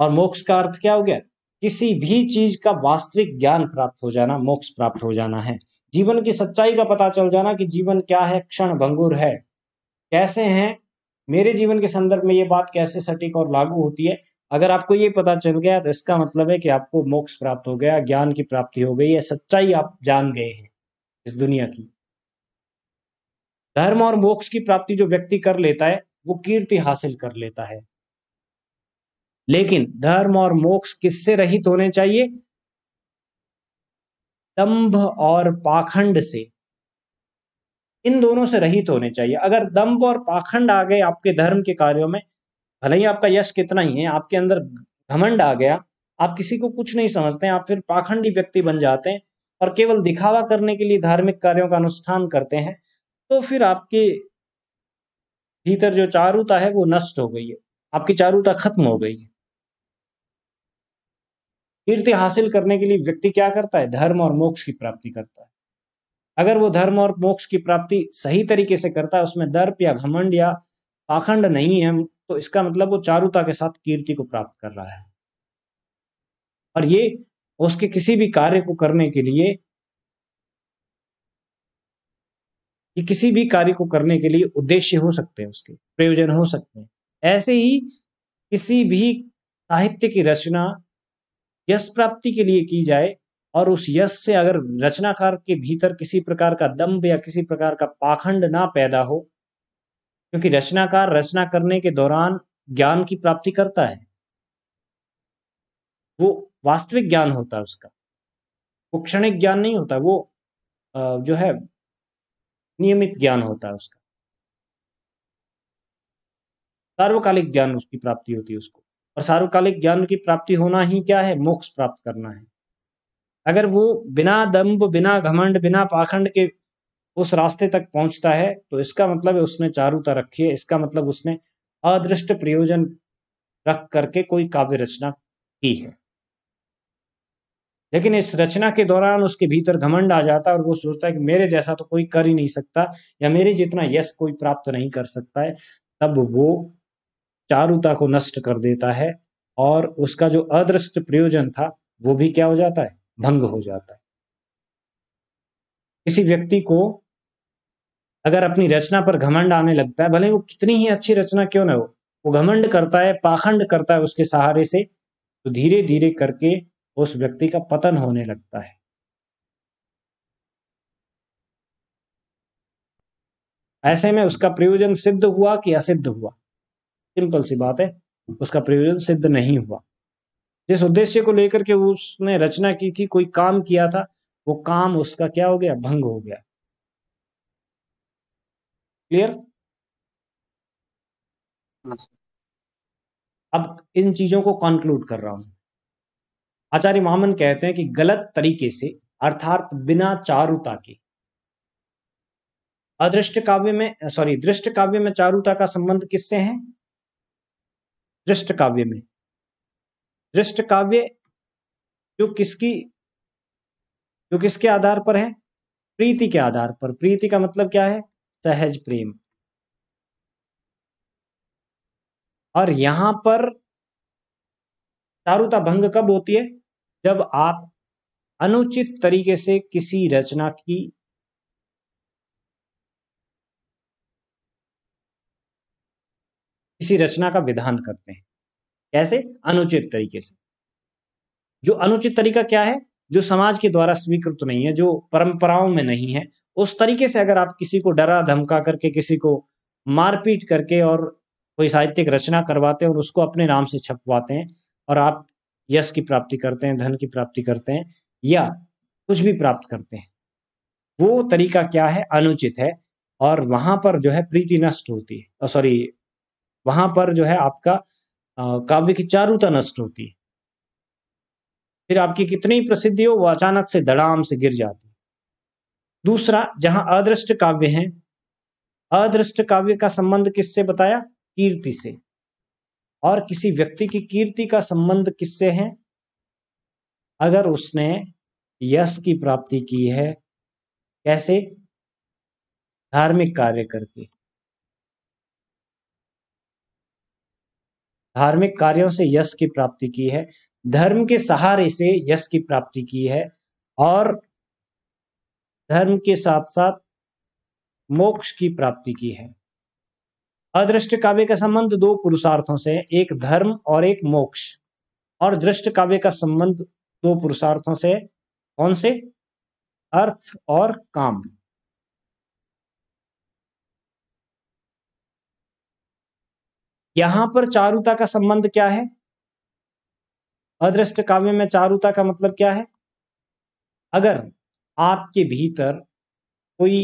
और मोक्ष का अर्थ क्या हो गया किसी भी चीज का वास्तविक ज्ञान प्राप्त हो जाना मोक्ष प्राप्त हो जाना है जीवन की सच्चाई का पता चल जाना कि जीवन क्या है क्षण भंगुर है कैसे है मेरे जीवन के संदर्भ में ये बात कैसे सटीक और लागू होती है अगर आपको ये पता चल गया तो इसका मतलब है कि आपको मोक्ष प्राप्त हो गया ज्ञान की प्राप्ति हो गई है सच्चाई आप जान गए हैं इस दुनिया की धर्म और मोक्ष की प्राप्ति जो व्यक्ति कर लेता है वो कीर्ति हासिल कर लेता है लेकिन धर्म और मोक्ष किससे रहित होने चाहिए दंभ और पाखंड से इन दोनों से रहित होने चाहिए अगर दंभ और पाखंड आ गए आपके धर्म के कार्यों में भले ही आपका यश कितना ही है आपके अंदर घमंड आ गया आप किसी को कुछ नहीं समझते आप फिर पाखंडी व्यक्ति बन जाते हैं और केवल दिखावा करने के लिए धार्मिक कार्यों का अनुष्ठान करते हैं तो फिर आपके भीतर जो चारुता है वो नष्ट हो गई है आपकी चारुता खत्म हो गई है कीर्ति हासिल करने के लिए व्यक्ति क्या करता है धर्म और मोक्ष की प्राप्ति करता है अगर वो धर्म और मोक्ष की प्राप्ति सही तरीके से करता है उसमें दर्प या घमंड या पाखंड नहीं है तो इसका मतलब वो चारुता के साथ कीर्ति को प्राप्त कर रहा है और ये उसके किसी भी कार्य को करने के लिए ये किसी भी कार्य को करने के लिए उद्देश्य हो सकते हैं उसके प्रयोजन हो सकते हैं ऐसे ही किसी भी साहित्य की रचना यश प्राप्ति के लिए की जाए और उस यश से अगर रचनाकार के भीतर किसी प्रकार का दम्भ या किसी प्रकार का पाखंड ना पैदा हो क्योंकि रचनाकार रचना करने के दौरान ज्ञान की प्राप्ति करता है वो वास्तविक ज्ञान होता है उसका वो क्षणिक ज्ञान नहीं होता वो जो है नियमित ज्ञान होता है उसका सार्वकालिक ज्ञान उसकी प्राप्ति होती है उसको और सार्वकालिक ज्ञान की प्राप्ति होना ही क्या है मोक्ष प्राप्त करना है अगर वो बिना दम्ब बिना घमंड बिना पाखंड के उस रास्ते तक पहुंचता है तो इसका मतलब उसने चारुता रखी है इसका मतलब उसने अदृष्ट प्रयोजन रख करके कोई काव्य रचना की है लेकिन इस रचना के दौरान उसके भीतर घमंड आ जाता है और वो सोचता है कि मेरे जैसा तो कोई कर ही नहीं सकता या मेरे जितना यश कोई प्राप्त नहीं कर सकता है तब वो चारुता को नष्ट कर देता है और उसका जो अदृष्ट प्रयोजन था वो भी क्या हो जाता है भंग हो जाता है किसी व्यक्ति को अगर अपनी रचना पर घमंड आने लगता है भले वो कितनी ही अच्छी रचना क्यों ना हो वो घमंड करता है पाखंड करता है उसके सहारे से तो धीरे धीरे करके उस व्यक्ति का पतन होने लगता है ऐसे में उसका प्रयोजन सिद्ध हुआ कि असिद्ध हुआ सिंपल सी बात है उसका प्रयोजन सिद्ध नहीं हुआ जिस उद्देश्य को लेकर के उसने रचना की थी कोई काम किया था वो काम उसका क्या हो गया भंग हो गया क्लियर हाँ। अब इन चीजों को कंक्लूड कर रहा हूं आचार्य महामन कहते हैं कि गलत तरीके से अर्थात बिना चारुता के अदृष्ट काव्य में सॉरी दृष्ट काव्य में चारुता का संबंध किससे है दृष्ट काव्य में दृष्ट काव्य जो किसकी जो किसके आधार पर है प्रीति के आधार पर प्रीति का मतलब क्या है सहज प्रेम और यहां पर चारुता भंग कब होती है जब आप अनुचित तरीके से किसी रचना की किसी रचना का विधान करते हैं कैसे अनुचित तरीके से जो अनुचित तरीका क्या है जो समाज के द्वारा स्वीकृत नहीं है जो परंपराओं में नहीं है उस तरीके से अगर आप किसी को डरा धमका करके किसी को मारपीट करके और कोई साहित्यिक रचना करवाते हैं और उसको अपने नाम से छपवाते हैं और आप यश की प्राप्ति करते हैं धन की प्राप्ति करते हैं या कुछ भी प्राप्त करते हैं वो तरीका क्या है अनुचित है और वहां पर जो है प्रीति नष्ट होती है सॉरी वहां पर जो है आपका काव्य की चारुता नष्ट होती है फिर आपकी कितनी प्रसिद्धि हो वो अचानक से दड़ाम से गिर जाती है दूसरा जहां अदृष्ट काव्य है अदृष्ट काव्य का संबंध किससे बताया कीर्ति से और किसी व्यक्ति की कीर्ति का संबंध किससे है अगर उसने यश की प्राप्ति की है कैसे धार्मिक कार्य करके धार्मिक कार्यों से यश की प्राप्ति की है धर्म के सहारे से यश की प्राप्ति की है और धर्म के साथ साथ मोक्ष की प्राप्ति की है अदृष्ट काव्य का संबंध दो पुरुषार्थों से एक धर्म और एक मोक्ष और दृष्ट काव्य का संबंध दो पुरुषार्थों से कौन से अर्थ और काम यहां पर चारुता का संबंध क्या है अदृष्ट काव्य में चारुता का मतलब क्या है अगर आपके भीतर कोई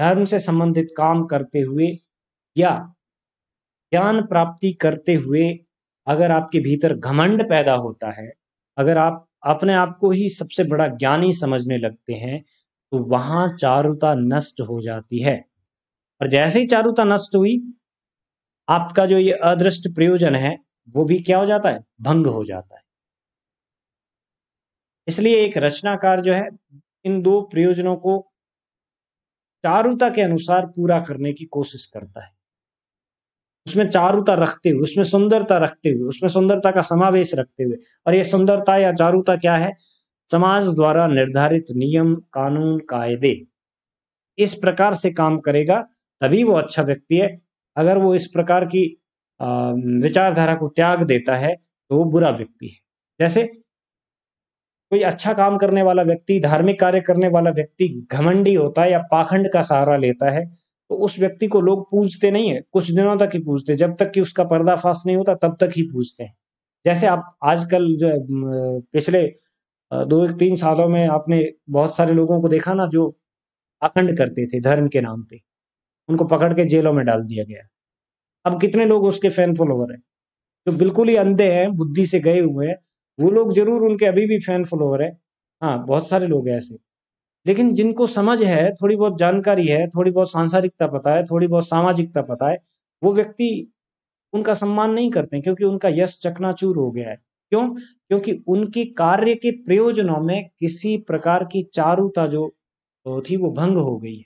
धर्म से संबंधित काम करते हुए या ज्ञान प्राप्ति करते हुए अगर आपके भीतर घमंड पैदा होता है अगर आप अपने आप को ही सबसे बड़ा ज्ञानी समझने लगते हैं तो वहां चारुता नष्ट हो जाती है और जैसे ही चारुता नष्ट हुई आपका जो ये अदृष्ट प्रयोजन है वो भी क्या हो जाता है भंग हो जाता है इसलिए एक रचनाकार जो है इन दो प्रयोजनों को चारुता के अनुसार पूरा करने की कोशिश करता है उसमें चारुता रखते हुए उसमें सुंदरता रखते हुए उसमें सुंदरता का समावेश रखते हुए और ये सुंदरता या चारुता क्या है समाज द्वारा निर्धारित नियम कानून कायदे इस प्रकार से काम करेगा तभी वो अच्छा व्यक्ति है अगर वो इस प्रकार की विचारधारा को त्याग देता है तो वो बुरा व्यक्ति है जैसे कोई अच्छा काम करने वाला व्यक्ति धार्मिक कार्य करने वाला व्यक्ति घमंडी होता है या पाखंड का सहारा लेता है तो उस व्यक्ति को लोग पूजते नहीं है कुछ दिनों तक ही पूजते जब तक कि उसका पर्दाफाश नहीं होता तब तक ही पूजते हैं जैसे आप आजकल जो पिछले दो एक तीन सालों में आपने बहुत सारे लोगों को देखा ना जो अखंड करते थे धर्म के नाम पे उनको पकड़ के जेलों में डाल दिया गया अब कितने लोग उसके फैन फॉलोवर हैं जो बिल्कुल ही अंधे हैं बुद्धि से गए हुए हैं वो लोग जरूर उनके अभी भी फैन फॉलोवर है हाँ बहुत सारे लोग हैं ऐसे लेकिन जिनको समझ है थोड़ी बहुत जानकारी है थोड़ी बहुत सांसारिकता पता है थोड़ी बहुत सामाजिकता पता है वो व्यक्ति उनका सम्मान नहीं करते क्योंकि उनका यश चकनाचूर हो गया है क्यों क्योंकि उनके कार्य के प्रयोजनों में किसी प्रकार की चारुता जो थी वो भंग हो गई है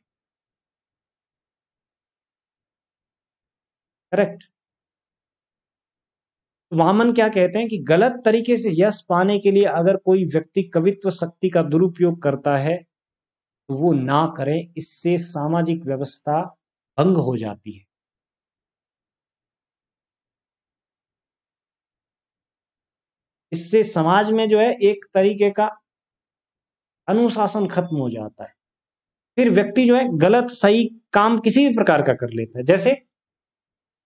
करेक्ट वामन क्या कहते हैं कि गलत तरीके से यश पाने के लिए अगर कोई व्यक्ति कवित्व शक्ति का दुरुपयोग करता है तो वो ना करें इससे सामाजिक व्यवस्था भंग हो जाती है इससे समाज में जो है एक तरीके का अनुशासन खत्म हो जाता है फिर व्यक्ति जो है गलत सही काम किसी भी प्रकार का कर लेता है जैसे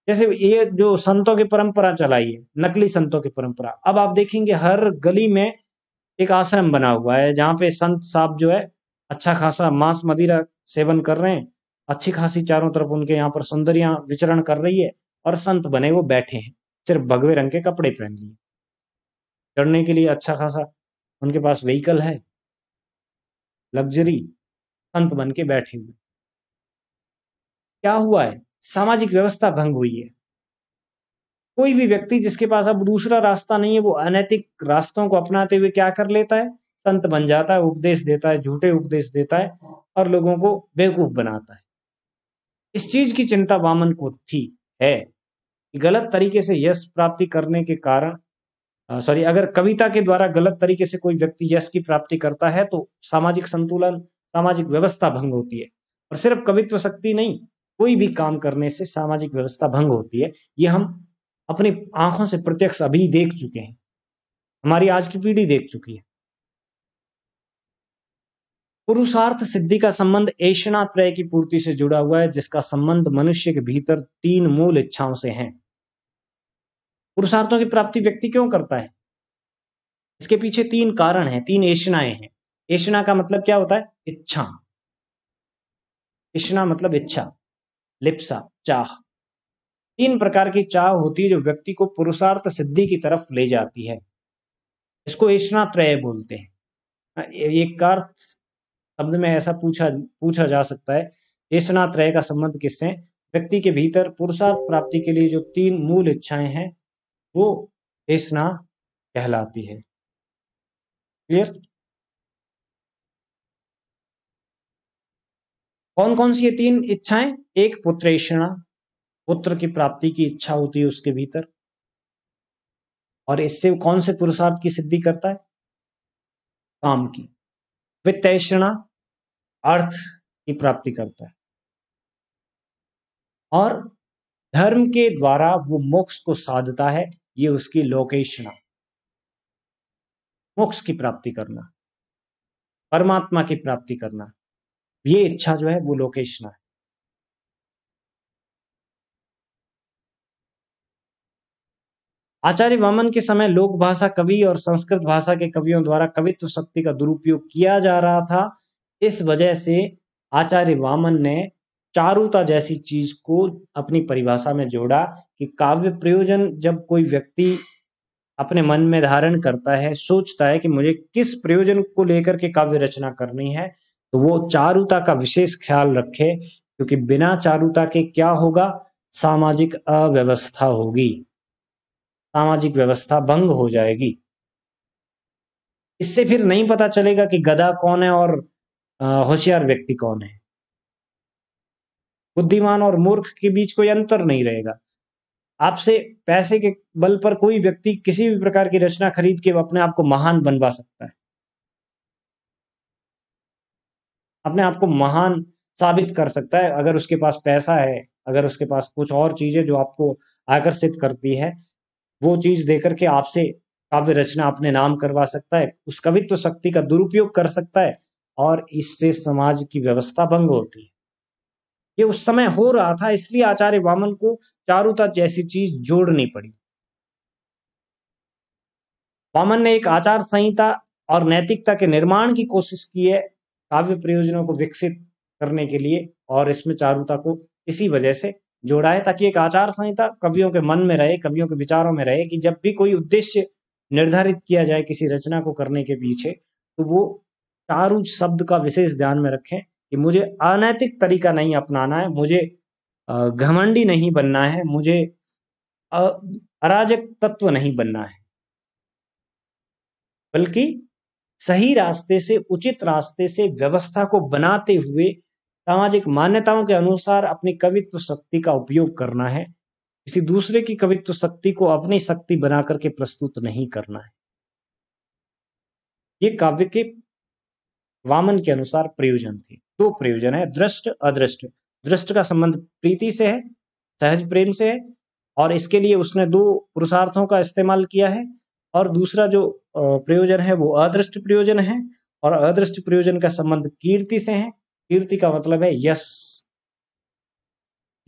जैसे ये जो संतों की परंपरा चलाई है नकली संतों की परंपरा अब आप देखेंगे हर गली में एक आश्रम बना हुआ है जहां पे संत साहब जो है अच्छा खासा मांस मदिरा सेवन कर रहे हैं अच्छी खासी चारों तरफ उनके यहाँ पर सुंदरियां विचरण कर रही है और संत बने वो बैठे हैं सिर्फ भगवे रंग के कपड़े पहन लिए चढ़ने के लिए अच्छा खासा उनके पास व्हीकल है लग्जरी संत बन के बैठे हुए क्या हुआ है सामाजिक व्यवस्था भंग हुई है कोई भी व्यक्ति जिसके पास अब दूसरा रास्ता नहीं है वो अनैतिक रास्तों को अपनाते हुए क्या कर लेता है संत बन जाता है उपदेश देता है झूठे उपदेश देता है और लोगों को बेवकूफ बनाता है इस चीज की चिंता वामन को थी है गलत तरीके से यश प्राप्ति करने के कारण सॉरी अगर कविता के द्वारा गलत तरीके से कोई व्यक्ति यश की प्राप्ति करता है तो सामाजिक संतुलन सामाजिक व्यवस्था भंग होती है और सिर्फ कवित्व शक्ति नहीं कोई भी काम करने से सामाजिक व्यवस्था भंग होती है ये हम अपनी आंखों से प्रत्यक्ष अभी देख चुके हैं हमारी आज की पीढ़ी देख चुकी है पुरुषार्थ सिद्धि का संबंध ऐशनात्रय की पूर्ति से जुड़ा हुआ है जिसका संबंध मनुष्य के भीतर तीन मूल इच्छाओं से है पुरुषार्थों की प्राप्ति व्यक्ति क्यों करता है इसके पीछे तीन कारण हैं तीन ऐशनाएं हैं ऐशना का मतलब क्या होता है इच्छा ऐशना मतलब इच्छा लिप्सा चाह तीन प्रकार की चाह होती है जो व्यक्ति को पुरुषार्थ सिद्धि की तरफ ले जाती है इसको ऐशनात्रय बोलते हैं एक अर्थ शब्द में ऐसा पूछा पूछा जा सकता है देशनाथ त्रय का संबंध किससे व्यक्ति के भीतर पुरुषार्थ प्राप्ति के लिए जो तीन मूल इच्छाएं हैं वो देशना कहलाती है क्लियर कौन कौन सी ये तीन इच्छाएं एक पुत्रेषणा पुत्र की प्राप्ति की इच्छा होती है उसके भीतर और इससे कौन से पुरुषार्थ की सिद्धि करता है काम की वित्तैषणा अर्थ की प्राप्ति करता है और धर्म के द्वारा वो मोक्ष को साधता है ये उसकी लोकेशणा मोक्ष की प्राप्ति करना परमात्मा की प्राप्ति करना ये इच्छा जो है वो लोकेशना है आचार्य वामन के समय लोक भाषा कवि और संस्कृत भाषा के कवियों द्वारा कवित्व शक्ति का दुरुपयोग किया जा रहा था इस वजह से आचार्य वामन ने चारुता जैसी चीज को अपनी परिभाषा में जोड़ा कि काव्य प्रयोजन जब कोई व्यक्ति अपने मन में धारण करता है सोचता है कि मुझे किस प्रयोजन को लेकर के काव्य रचना करनी है तो वो चारुता का विशेष ख्याल रखे क्योंकि बिना चारुता के क्या होगा सामाजिक अव्यवस्था होगी सामाजिक व्यवस्था भंग हो जाएगी इससे फिर नहीं पता चलेगा कि गधा कौन है और होशियार व्यक्ति कौन है बुद्धिमान और मूर्ख के बीच कोई अंतर नहीं रहेगा आपसे पैसे के बल पर कोई व्यक्ति किसी भी प्रकार की रचना खरीद के अपने आप को महान बनवा सकता है अपने आप को महान साबित कर सकता है अगर उसके पास पैसा है अगर उसके पास कुछ और चीजें जो आपको आकर्षित करती है वो चीज देकर के आपसे काव्य रचना अपने नाम करवा सकता है उस कवित्व शक्ति का दुरुपयोग कर सकता है और इससे समाज की व्यवस्था भंग होती है ये उस समय हो रहा था इसलिए आचार्य वामन को चारुता जैसी चीज जोड़नी पड़ी वामन ने एक आचार संहिता और नैतिकता के निर्माण की कोशिश की है काव्य प्रयोजनों को विकसित करने के लिए और इसमें चारुता को इसी वजह से जोड़ा है ताकि एक आचार संहिता कवियों के मन में रहे कवियों के विचारों में रहे कि जब भी कोई उद्देश्य निर्धारित किया जाए किसी रचना को करने के पीछे तो वो चारू शब्द का विशेष ध्यान में रखें कि मुझे अनैतिक तरीका नहीं अपनाना है मुझे घमंडी नहीं बनना है मुझे अराजक तत्व नहीं बनना है बल्कि सही रास्ते से उचित रास्ते से व्यवस्था को बनाते हुए सामाजिक मान्यताओं के अनुसार अपनी कवित्व शक्ति का उपयोग करना है किसी दूसरे की कवित्व शक्ति को अपनी शक्ति बना करके प्रस्तुत नहीं करना है ये काव्य के वामन के अनुसार प्रयोजन थे दो प्रयोजन है दृष्ट अदृष्ट दृष्ट का संबंध प्रीति से है सहज प्रेम से है और इसके लिए उसने दो पुरुषार्थों का इस्तेमाल किया है और दूसरा जो प्रयोजन है वो अदृष्ट प्रयोजन है और अदृष्ट प्रयोजन का संबंध कीर्ति से है कीर्ति का मतलब है यश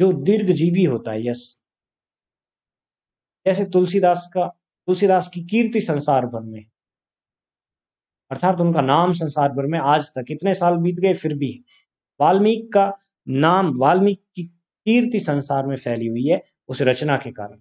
जो दीर्घजीवी होता है यश जैसे तुलसीदास का तुलसीदास की कीर्ति संसार भर में अर्थात उनका नाम संसार भर में आज तक इतने साल बीत गए फिर भी वाल्मीकि का नाम वाल्मीकि की कीर्ति संसार में फैली हुई है उस रचना के कारण